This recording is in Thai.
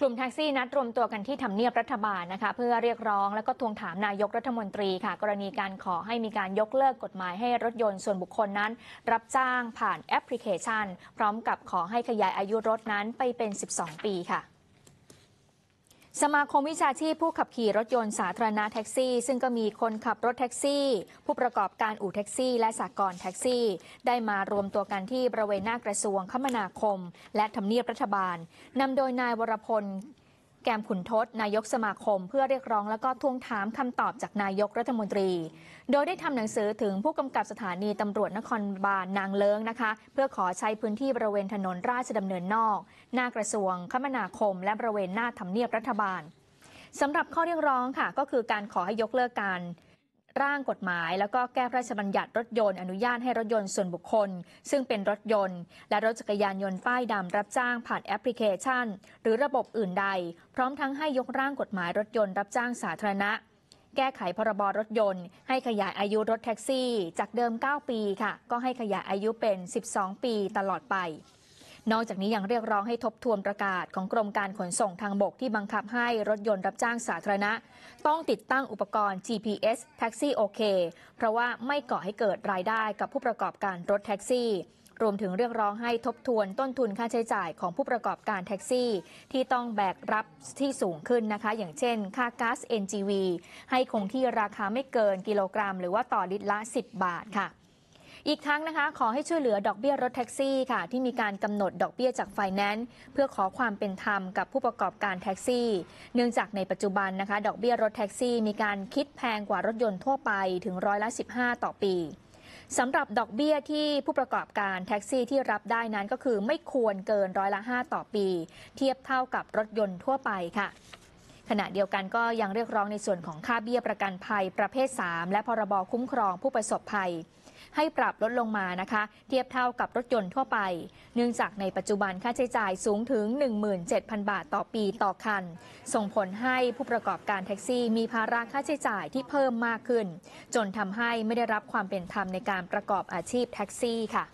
กลุ่มแท็กซี่นัดรวมตัวกันที่ทำเนียบรัฐบาลนะคะ เพื่อเรียกร้องและก็ทวงถามนายกรัฐมนตรีค่ะ กรณีการขอให้มีการยกเลิกกฎหมายให้รถยนต์ส่วนบุคคลนั้น รับจ้างผ่านแอปพลิเคชัน พร้อมกับขอให้ขยายอายุรถนั้นไปเป็น 12 ปีค่ะสมาคมวิชาชีพผู้ขับขี่รถยนต์สาธารณะแท็กซี่ ซึ่งก็มีคนขับรถแท็กซี่ ผู้ประกอบการอู่แท็กซี่และสากลแท็กซี่ ได้มารวมตัวกันที่บริเวณหน้ากระทรวงคมนาคม และทำเนียบรัฐบาล นำโดยนายวรพลแกมขุนทศนายกสมาคม เพื่อเรียกร้องและก็ทวงถามคำตอบจากนายกรัฐมนตรี โดยได้ทำหนังสือถึงผู้กำกับสถานีตำรวจนครบาลนางเลิงนะคะ เพื่อขอใช้พื้นที่บริเวณถนนราชดำเนินนอก หน้ากระทรวง คมนาคม และบริเวณหน้าทำเนียบรัฐบาลสำหรับข้อเรียกร้องค่ะ ก็คือการขอให้ยกเลิกการร่างกฎหมายแล้วก็แก้พระราชบัญญัติรถยนต์อนุญาตให้รถยนต์ส่วนบุคคลซึ่งเป็นรถยนต์และรถจักรยานยนต์ป้ายดำรับจ้างผ่านแอปพลิเคชัน หรือระบบอื่นใด พร้อมทั้งให้ยกร่างกฎหมายรถยนต์ รับจ้างสาธารณะแก้ไขพรบรถยนต์ ให้ขยายอายุรถแท็กซี่ จากเดิม 9 ปีค่ะ ก็ให้ขยายอายุเป็น 12 ปีตลอดไปนอกจากนี้ยังเรียกร้องให้ทบทวนประกาศของกรมการขนส่งทางบกที่บังคับให้รถยนต์รับจ้างสาธารณะ ต้องติดตั้งอุปกรณ์ GPS แท็กซี่โอเค เพราะว่าไม่ก่อให้เกิดรายได้กับผู้ประกอบการรถแท็กซี่ รวมถึงเรียกร้องให้ทบทวนต้นทุนค่าใช้จ่ายของผู้ประกอบการแท็กซี่ ที่ต้องแบกรับที่สูงขึ้นนะคะ อย่างเช่น ค่าก๊าซ NGV ให้คงที่ราคาไม่เกินกิโลกรัมหรือว่าต่อลิตรละ10 บาทค่ะอีกทั้งนะคะขอให้ช่วยเหลือดอกเบี้ยรถแท็กซี่ ค่ะที่มีการกำหนดดอกเบี้ยจากไฟแนนซ์เพื่อขอความเป็นธรรมกับผู้ประกอบการแท็กซี่ เนื่องจากในปัจจุบันนะคะ ดอกเบี้ยรถแท็กซี่ มีการคิดแพงกว่ารถยนต์ทั่วไปถึงร้อยละ 15 ต่อปีสำหรับดอกเบี้ยที่ผู้ประกอบการแท็กซี่ที่รับได้นั้นก็คือไม่ควรเกินร้อยละ5ต่อปี เทียบเท่ากับรถยนต์ทั่วไปค่ะขณะเดียวกันก็ยังเรียกร้องในส่วนของค่าเบี้ยประกันภัยประเภท 3 และพรบคุ้มครองผู้ประสบภัย ให้ปรับลดลงมานะคะเทียบเท่ากับรถยนต์ทั่วไป เนื่องจากในปัจจุบันค่าใช้จ่ายสูงถึง 17,000 บาทต่อปีต่อคัน ส่งผลให้ผู้ประกอบการแท็กซี่มีภาระค่าใช้จ่ายที่เพิ่มมากขึ้น จนทำให้ไม่ได้รับความเป็นธรรมในการประกอบอาชีพแท็กซี่ค่ะ